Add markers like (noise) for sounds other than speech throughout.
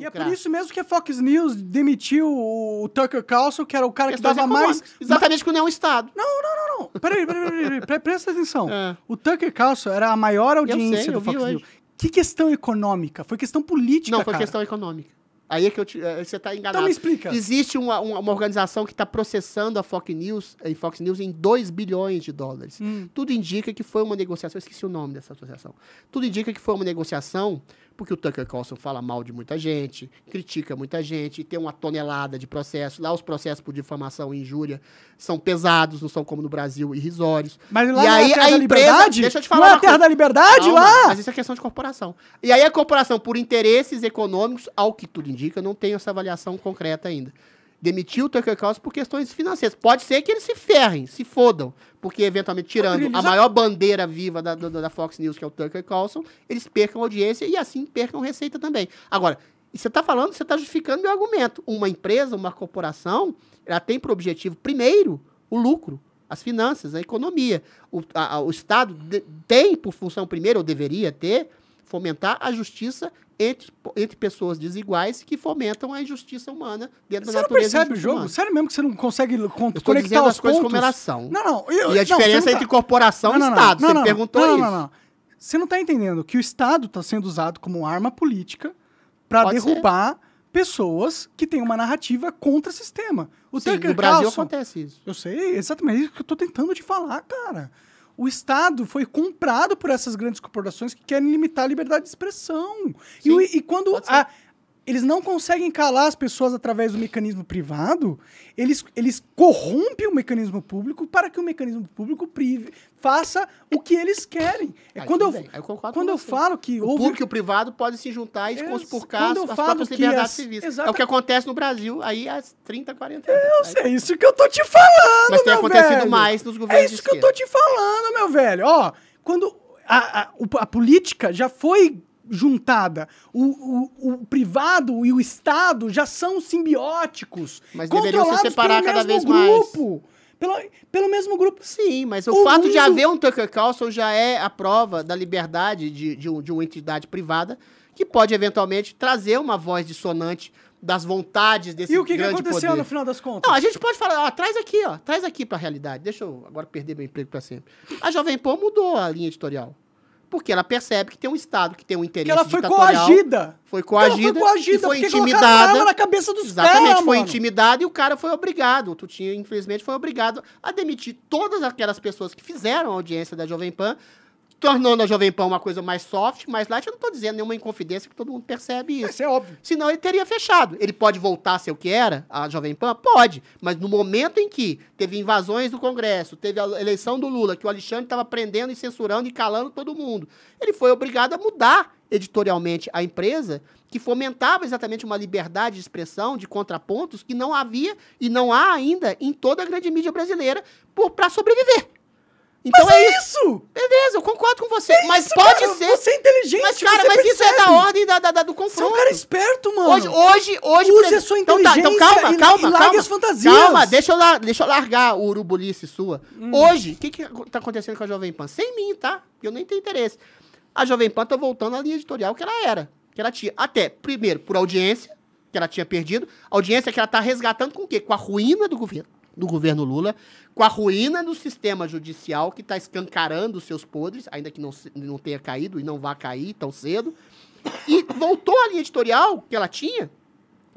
E lucrar. é por isso mesmo que a Fox News demitiu o Tucker Carlson, que era o cara que dava mais... Exatamente que é um Estado. Não, não, não, não. Peraí, peraí, peraí, presta atenção. (laughs) É. O Tucker Carlson era a maior audiência do Fox News. Que questão econômica? Foi questão política, Não, foi questão econômica. Aí é que eu te, é, você está enganado. Então me explica. Existe uma, uma, uma organização que está processando a Fox News, a eh, Fox News em 2 bilhões de dólares. Hum. Tudo indica que foi uma negociação, eu esqueci o nome dessa associação. Tudo indica que foi uma negociação porque o Tucker Carlson fala mal de muita gente, critica muita gente, tem uma tonelada de processos. Lá os processos por difamação e injúria são pesados, não são como no Brasil, irrisórios. Mas lá e aí, é a terra a da liberdade? Deixa eu te falar. Não é a terra coisa. da liberdade Calma, lá? Mas isso é questão de corporação. E aí a corporação, por interesses econômicos, ao que tudo indica, não tem essa avaliação concreta ainda demitiu o Tucker Carlson por questões financeiras. Pode ser que eles se ferrem, se fodam, porque eventualmente tirando a maior bandeira viva da, da, da, Fox News, que é o Tucker Carlson, eles percam audiência e assim percam receita também. Agora, você está falando, você está justificando meu argumento. Uma empresa, uma corporação, ela tem por objetivo, primeiro, o lucro, as finanças, a economia. O, a, o Estado de, tem por função primeiro, ou deveria ter, fomentar a justiça entre, entre pessoas desiguais que fomentam a injustiça humana dentro você da natureza. Você não percebe o jogo? Humana. Sério mesmo que você não consegue conectar as pontos? coisas como elas são. Não, não. Eu, e a não, diferença tá... entre corporação não, e não, Estado. você me perguntou isso. Não, não, não. Você não está entendendo que o Estado está sendo usado como arma política para derrubar ser. pessoas que têm uma narrativa contra o sistema. O Sim, Tucker no Brasil Carlson, acontece isso. Eu sei, exatamente é isso que eu estou tentando te falar, cara o Estado foi comprado por essas grandes corporações que querem limitar a liberdade de expressão. e, e, quando a, eles não conseguem calar as pessoas através do mecanismo privado, eles, eles corrompem o mecanismo público para que o mecanismo público prive, faça o que eles querem. É quando eu, eu quando eu falo que... O houve... público e o privado podem se juntar e é, conspurcar as, as próprias liberdades as, civis. Exatamente. É o que acontece no Brasil aí há 30, 40 anos. Eu né? sei, é isso que eu tô te falando, Mas tem acontecido velho. mais nos governos É isso que eu tô te falando, meu velho. Ó, quando a, a, a política já foi juntada. O, o, o, privado e o Estado já são simbióticos. Mas deveriam se separar cada vez grupo, mais. Pelo, pelo mesmo grupo. Sim, mas o, o fato mundo... de haver um Tucker Carlson já é a prova da liberdade de, de, de uma entidade privada que pode eventualmente trazer uma voz dissonante das vontades desse grande poder. E o que, que aconteceu poder. no final das contas? Não, a gente pode falar, ó, traz aqui, ó, traz aqui para a realidade. Deixa eu agora perder meu emprego para sempre. A Jovem Pan mudou a linha editorial. Porque ela percebe que tem um Estado que tem um interesse que ela foi coagida. Foi coagida. Ela foi coagida, e foi intimidada. Ela na cabeça dos Exatamente, cara, foi mano. intimidada e o cara foi obrigado. O Tutinho, infelizmente, foi obrigado a demitir todas aquelas pessoas que fizeram a audiência da Jovem Pan tornando a Jovem Pan uma coisa mais soft, mais light, eu não estou dizendo nenhuma inconfidência que todo mundo percebe isso. Isso é óbvio. Senão ele teria fechado. Ele pode voltar a ser o que era, a Jovem Pan? Pode. Mas no momento em que teve invasões do Congresso, teve a eleição do Lula, que o Alexandre estava prendendo e censurando e calando todo mundo, ele foi obrigado a mudar editorialmente a empresa que fomentava exatamente uma liberdade de expressão, de contrapontos que não havia e não há ainda em toda a grande mídia brasileira para sobreviver. Então mas é, é isso. Beleza, eu concordo com você. É mas isso, pode cara, ser. Você é inteligente, Mas, cara, mas percebe. isso é da ordem da, da, da, do confronto. Você é um cara esperto, mano. Hoje, hoje, hoje. Use a sua inteligência. Então, tá, então calma, e, calma. E calma, as fantasias. Calma, deixa eu, la, deixa eu largar o urubulice sua. Hum. Hoje, o que, que tá acontecendo com a Jovem Pan? Sem mim, tá? Eu nem tenho interesse. A Jovem Pan tá voltando à linha editorial que ela era. Que ela tinha. Até, primeiro, por audiência, que ela tinha perdido. Audiência que ela tá resgatando com o quê? Com a ruína do governo do governo Lula, com a ruína do sistema judicial que está escancarando os seus podres, ainda que não, não tenha caído e não vá cair tão cedo. E voltou à linha editorial que ela tinha,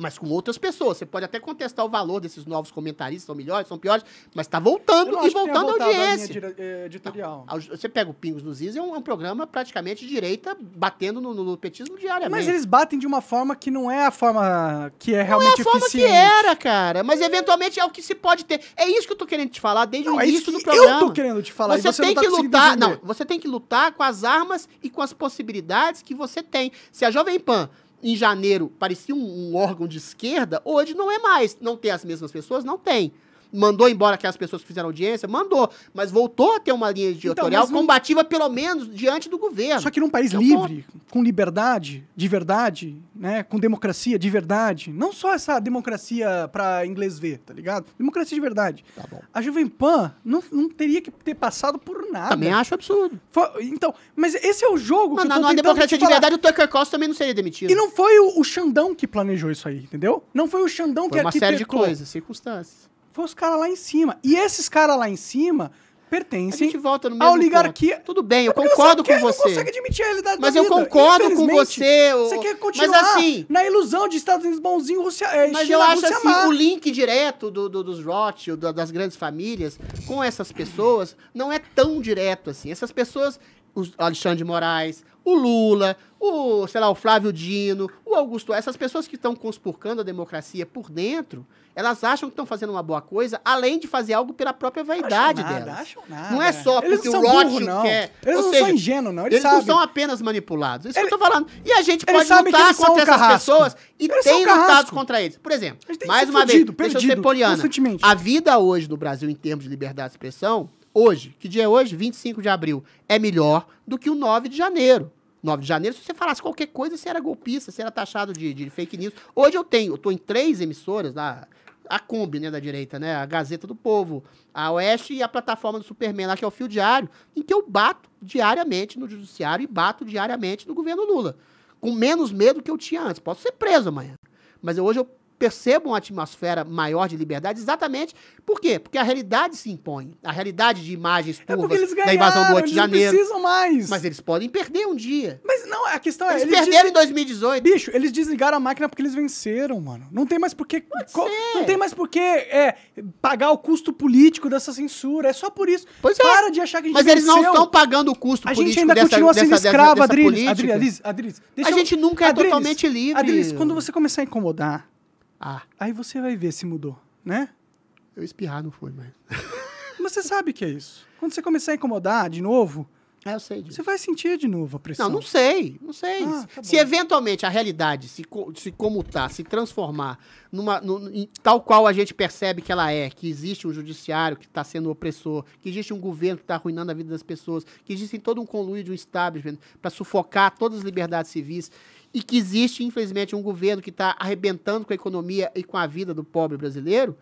mas com outras pessoas. Você pode até contestar o valor desses novos comentaristas, são melhores, são piores, mas está voltando e voltando à audiência. Eh, editorial. Não, você pega o Pingos nos Is, é um, é um programa praticamente direita, batendo no, no, petismo diariamente. Mas eles batem de uma forma que não é a forma que é realmente eficiente. Não é a forma que era, cara. Mas eventualmente é o que se pode ter. É isso que eu tô querendo te falar desde não, é o início é do programa. Eu tô querendo te falar. Você, você tem tá que lutar, não, você tem que lutar com as armas e com as possibilidades que você tem. Se a Jovem Pan em janeiro parecia um, um órgão de esquerda, hoje não é mais. Não tem as mesmas pessoas? Não tem mandou embora aquelas pessoas que fizeram audiência? Mandou. Mas voltou a ter uma linha então, editorial então, combativa, não... pelo menos, diante do governo. Só que num país livre, com liberdade, de verdade, né? Com democracia de verdade. Não só essa democracia pra inglês ver, tá ligado? Democracia de verdade. Tá a Jovem Pan não, não teria que ter passado por nada. Também acho absurdo. Foi, então, mas esse é o jogo mas que na, eu tô democracia de verdade, o Tucker Costa também não seria demitido. E não foi o, o Xandão que planejou isso aí, entendeu? Não foi o Xandão foi que arquitetou. uma série de coisas, circunstâncias. Foi os caras lá em cima. E esses caras lá em cima pertencem a gente volta no mesmo à oligarquia. Ponto. Tudo bem, eu concordo com você. consegue admitir a realidade Mas eu concordo com você. Você quer continuar mas assim, na ilusão de Estados Unidos bonzinho, Rússia eh, Mas eu acho assim, má. o link direto do, do dos Rothschild, das grandes famílias, com essas pessoas, não é tão direto assim. Essas pessoas, o Alexandre de Moraes, o Lula, o, sei lá, o Flávio Dino, o Augusto, essas pessoas que estão conspurcando a democracia por dentro, elas acham que estão fazendo uma boa coisa, além de fazer algo pela própria vaidade acham nada, delas. Acham nada. Não é só eles porque o Rothschild não. quer. Eles Ou não seja, são ingênuos, não. Eles, eles não são apenas manipulados. Isso que eu tô falando. E a gente pode lutar contra essas pessoas e eles tem lutado contra eles. Por exemplo, mais uma fudido, vez, perdido, deixa eu ser poliana. A vida hoje no Brasil, em termos de liberdade de expressão, hoje, que dia é hoje? 25 de abril, é melhor do que o 9 de janeiro. 9 de janeiro, se você falasse qualquer coisa, você era golpista, você era taxado de, de fake news. Hoje eu tenho, eu tô em três emissoras lá, a Kombi, né, da direita, né, a Gazeta do Povo, a Oeste e a plataforma do Superman lá, que é o Fio Diário, em que eu bato diariamente no judiciário e bato diariamente no governo Lula. Com menos medo que eu tinha antes. Posso ser preso amanhã. Mas hoje eu percebam uma atmosfera maior de liberdade, exatamente por quê? Porque a realidade se impõe. A realidade de imagens é turvas é ganharam, da invasão do 8 de janeiro. Eles precisam mais. Mas eles podem perder um dia. Mas não, a questão é... Eles, eles perderam des... em 2018. Bicho, eles desligaram a máquina porque eles venceram, mano. Não tem mais por que... Co... Não tem mais por que é, pagar o custo político dessa censura. É só por isso. Pois Para é. Para de achar que a gente Mas venceu. eles não estão pagando o custo a político dessa A gente ainda continua sendo dessa, escravo, Adriles. Adriles, Adriles, Adriles. A gente nunca é Adriles, totalmente livre. Adriles, quando você começar a incomodar a, ah. Aí você vai ver se mudou, né? Eu espirrar não foi, mas. (laughs) mas você sabe que é isso. Quando você começar a incomodar de novo. É, eu sei disso. Você vai sentir de novo a pressão. Não, não sei, não sei. Ah, tá se eventualmente a realidade se, se comutar, tá, se transformar numa, em, tal qual a gente percebe que ela é, que existe um judiciário que está sendo opressor, que existe um governo que está arruinando a vida das pessoas, que existe todo um conluio de um establishment para sufocar todas as liberdades civis, e que existe, infelizmente, um governo que está arrebentando com a economia e com a vida do pobre brasileiro,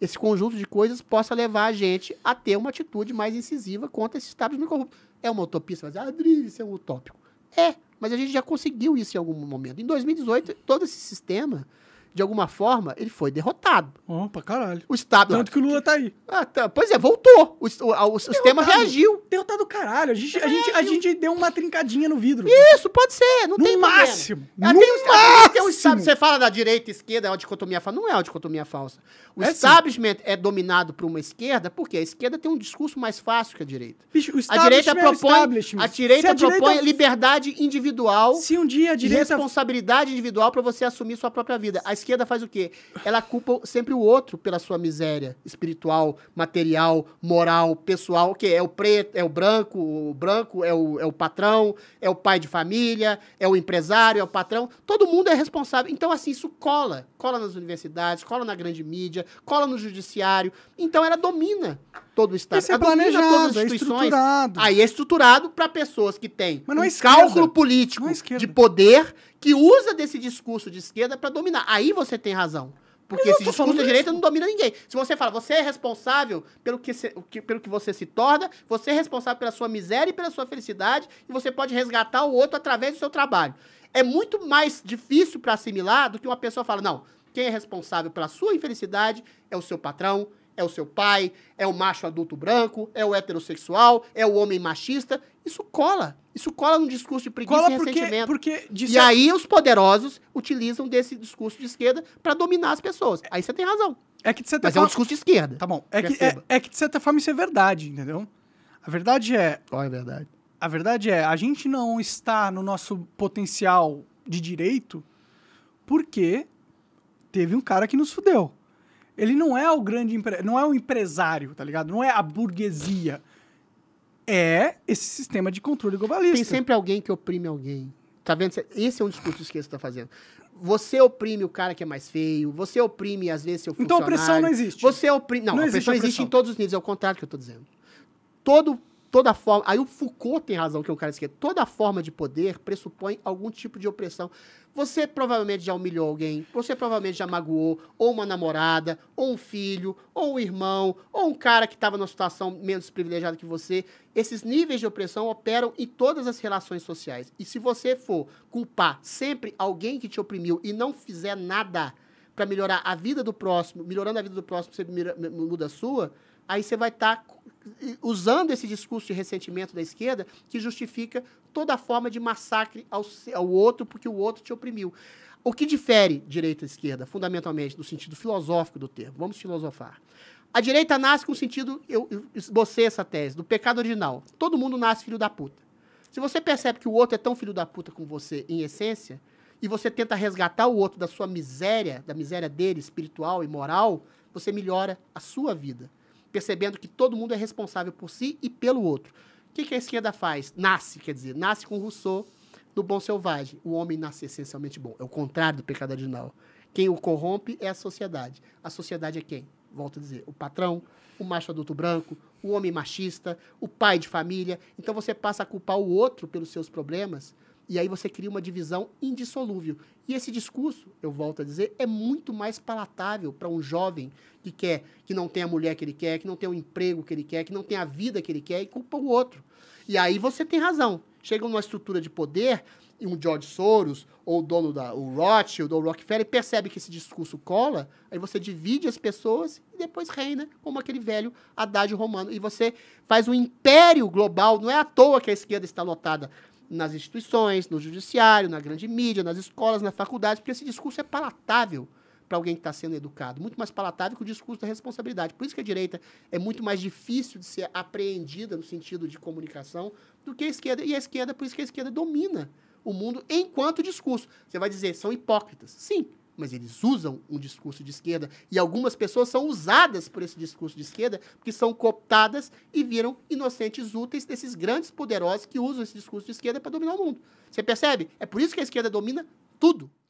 esse conjunto de coisas possa levar a gente a ter uma atitude mais incisiva contra esse de corrupto. É uma utopia, você vai dizer, ah, isso é um utópico. É, mas a gente já conseguiu isso em algum momento. Em 2018, todo esse sistema de alguma forma, ele foi derrotado. Oh, pra caralho. O Estado. Tanto que o Lula tá aí. Ah, tá. Pois é, voltou. O, o, o, sistema reagiu. Derrotado caralho. A gente, a, gente, a gente deu uma trincadinha no vidro. Isso, pode ser. Não no tem máximo. Problema. É, no tem um, máximo. Tem estado, você fala da direita e esquerda, é uma dicotomia falsa. Não é uma dicotomia falsa. O é establishment sim. é dominado por uma esquerda, porque a esquerda tem um discurso mais fácil que a direita. Bicho, é a direita propõe, a direita a propõe direita... liberdade individual. Se um dia a direita... Responsabilidade individual para você assumir sua própria vida. A esquerda faz o quê? Ela culpa sempre o outro pela sua miséria espiritual, material, moral, pessoal. O quê? É o preto, é o branco, o branco é o, é o patrão, é o pai de família, é o empresário, é o patrão. Todo mundo é responsável. Então, assim, isso cola. Cola nas universidades, cola na grande mídia, cola no judiciário. Então, ela domina todo o Estado. Isso é planejado, é estruturado. instituições. Aí é estruturado para pessoas que têm é um cálculo político é de poder que usa desse discurso de esquerda para dominar. Aí você tem razão. Porque esse discurso de direita não domina ninguém. Se você fala, você é responsável pelo que, se, pelo que você se torna, você é responsável pela sua miséria e pela sua felicidade, e você pode resgatar o outro através do seu trabalho. É muito mais difícil para assimilar do que uma pessoa fala, não, quem é responsável pela sua infelicidade é o seu patrão, é o seu pai, é o macho adulto branco, é o heterossexual, é o homem machista. Isso cola. Isso cola num discurso de preguiça cola e ressentimento. Porque e a... aí os poderosos utilizam desse discurso de esquerda para dominar as pessoas. Aí você tem razão. É que de certa Mas forma... é um discurso de esquerda. Tá bom. É que, é, é, que de certa forma isso é verdade, entendeu? A verdade é... Qual é a verdade? A verdade é, a gente não está no nosso potencial de direito porque teve um cara que nos fudeu. Ele não é o grande empre... não é o empresário, tá ligado? Não é a burguesia. É esse sistema de controle globalista. Tem sempre alguém que oprime alguém. Tá vendo? Esse é um discurso que você tá fazendo. Você oprime o cara que é mais feio, você oprime, às vezes, seu funcionário. Então a opressão não existe. Você oprime. Não, não a opressão existe, opressão. em todos os níveis, é o contrário que eu tô dizendo. Todo toda forma. Aí o Foucault tem razão, que é um cara que toda forma de poder pressupõe algum tipo de opressão. Você provavelmente já humilhou alguém, você provavelmente já magoou ou uma namorada, ou um filho, ou um irmão, ou um cara que estava numa situação menos privilegiada que você. Esses níveis de opressão operam em todas as relações sociais. E se você for culpar sempre alguém que te oprimiu e não fizer nada para melhorar a vida do próximo, melhorando a vida do próximo, você muda a sua, aí você vai estar tá usando esse discurso de ressentimento da esquerda que justifica toda forma de massacre ao, ao outro porque o outro te oprimiu. O que difere direita e esquerda, fundamentalmente, no sentido filosófico do termo? Vamos filosofar. A direita nasce com o sentido, eu, esbocei essa tese, do pecado original. Todo mundo nasce filho da puta. Se você percebe que o outro é tão filho da puta com você em essência, e você tenta resgatar o outro da sua miséria, da miséria dele espiritual e moral, você melhora a sua vida percebendo que todo mundo é responsável por si e pelo outro. O que, que a esquerda faz? Nasce, quer dizer, nasce com Rousseau do bom selvagem. O homem nasce essencialmente bom. É o contrário do pecado original. Quem o corrompe é a sociedade. A sociedade é quem? Volto a dizer, o patrão, o macho adulto branco, o homem machista, o pai de família. Então você passa a culpar o outro pelos seus problemas, e aí você cria uma divisão indissolúvel. E esse discurso, eu volto a dizer, é muito mais palatável para um jovem que quer, que não tem a mulher que ele quer, que não tem o emprego que ele quer, que não tem a vida que ele quer e culpa o outro. E aí você tem razão. Chega numa estrutura de poder e um George Soros ou o dono da o Rothschild ou o Rockefeller percebe que esse discurso cola, aí você divide as pessoas e depois reina como aquele velho Haddad romano e você faz um império global, não é à toa que a esquerda está lotada nas instituições, no judiciário, na grande mídia, nas escolas, nas faculdades, porque esse discurso é palatável para alguém que está sendo educado, muito mais palatável que o discurso da responsabilidade. Por isso que a direita é muito mais difícil de ser apreendida no sentido de comunicação do que a esquerda, e a esquerda, por isso que a esquerda domina o mundo enquanto discurso. Você vai dizer, são hipócritas. Sim, mas eles usam um discurso de esquerda. E algumas pessoas são usadas por esse discurso de esquerda, porque são cooptadas e viram inocentes úteis desses grandes poderosos que usam esse discurso de esquerda para dominar o mundo. Você percebe? É por isso que a esquerda domina tudo.